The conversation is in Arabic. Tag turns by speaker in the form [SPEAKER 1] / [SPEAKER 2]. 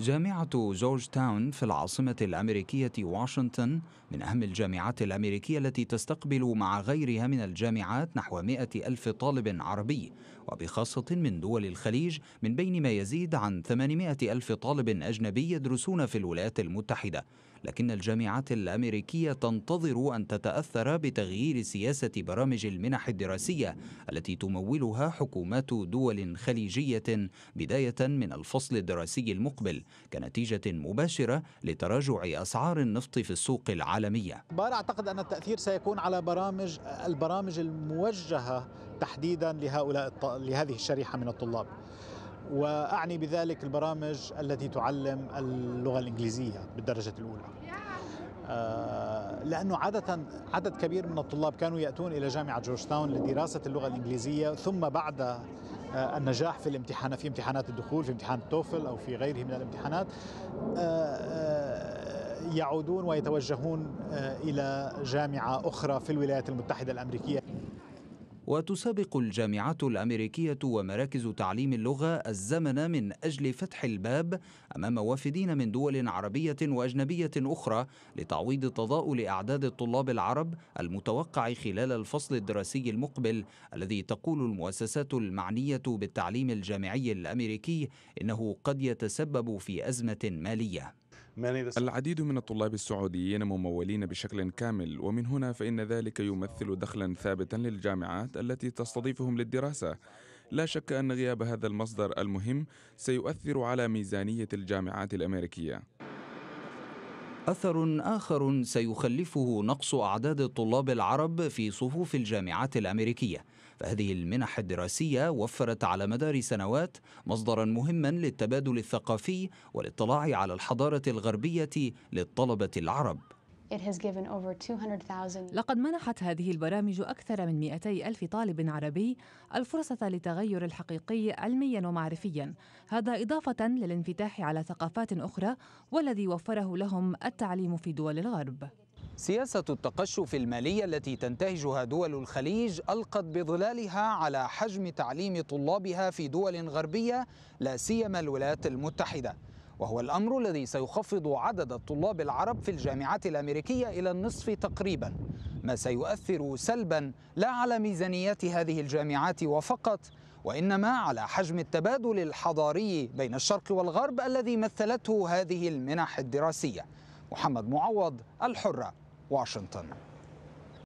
[SPEAKER 1] جامعة جورج تاون في العاصمة الأمريكية واشنطن من أهم الجامعات الأمريكية التي تستقبل مع غيرها من الجامعات نحو 100 ألف طالب عربي وبخاصة من دول الخليج من بين ما يزيد عن 800 ألف طالب أجنبي يدرسون في الولايات المتحدة لكن الجامعات الأمريكية تنتظر أن تتأثر بتغيير سياسة برامج المنح الدراسية التي تمولها حكومات دول خليجية بداية من الفصل الدراسي المقبل كنتيجة مباشرة لتراجع أسعار النفط في السوق العالمية
[SPEAKER 2] بار أعتقد أن التأثير سيكون على برامج البرامج الموجهة تحديدا لهؤلاء لهذه الشريحة من الطلاب واعني بذلك البرامج التي تعلم اللغه الانجليزيه بالدرجه الاولى آه، لانه عاده عدد كبير من الطلاب كانوا ياتون الى جامعه جورج تاون لدراسه اللغه الانجليزيه ثم بعد آه، النجاح في الامتحان في امتحانات الدخول في امتحان التوفل او في غيره من الامتحانات آه، يعودون ويتوجهون الى جامعه اخرى في الولايات المتحده الامريكيه
[SPEAKER 1] وتسابق الجامعات الأمريكية ومراكز تعليم اللغة الزمن من أجل فتح الباب أمام وافدين من دول عربية وأجنبية أخرى لتعويض تضاؤل أعداد الطلاب العرب المتوقع خلال الفصل الدراسي المقبل الذي تقول المؤسسات المعنية بالتعليم الجامعي الأمريكي إنه قد يتسبب في أزمة مالية العديد من الطلاب السعوديين ممولين بشكل كامل ومن هنا فإن ذلك يمثل دخلا ثابتا للجامعات التي تستضيفهم للدراسة لا شك أن غياب هذا المصدر المهم سيؤثر على ميزانية الجامعات الأمريكية أثر آخر سيخلفه نقص أعداد الطلاب العرب في صفوف الجامعات الأمريكية فهذه المنح الدراسية وفرت على مدار سنوات مصدرا مهما للتبادل الثقافي والاطلاع على الحضارة الغربية للطلبة العرب
[SPEAKER 3] لقد منحت هذه البرامج أكثر من 200 ألف طالب عربي الفرصة للتغير الحقيقي علميا ومعرفيا هذا إضافة للانفتاح على ثقافات أخرى والذي وفره لهم التعليم في دول الغرب
[SPEAKER 1] سياسة التقشف المالية التي تنتهجها دول الخليج ألقت بظلالها على حجم تعليم طلابها في دول غربية لا سيما الولايات المتحدة وهو الأمر الذي سيخفض عدد الطلاب العرب في الجامعات الأمريكية إلى النصف تقريبا ما سيؤثر سلبا لا على ميزانيات هذه الجامعات وفقط وإنما على حجم التبادل الحضاري بين الشرق والغرب الذي مثلته هذه المنح الدراسية محمد معوض الحرة واشنطن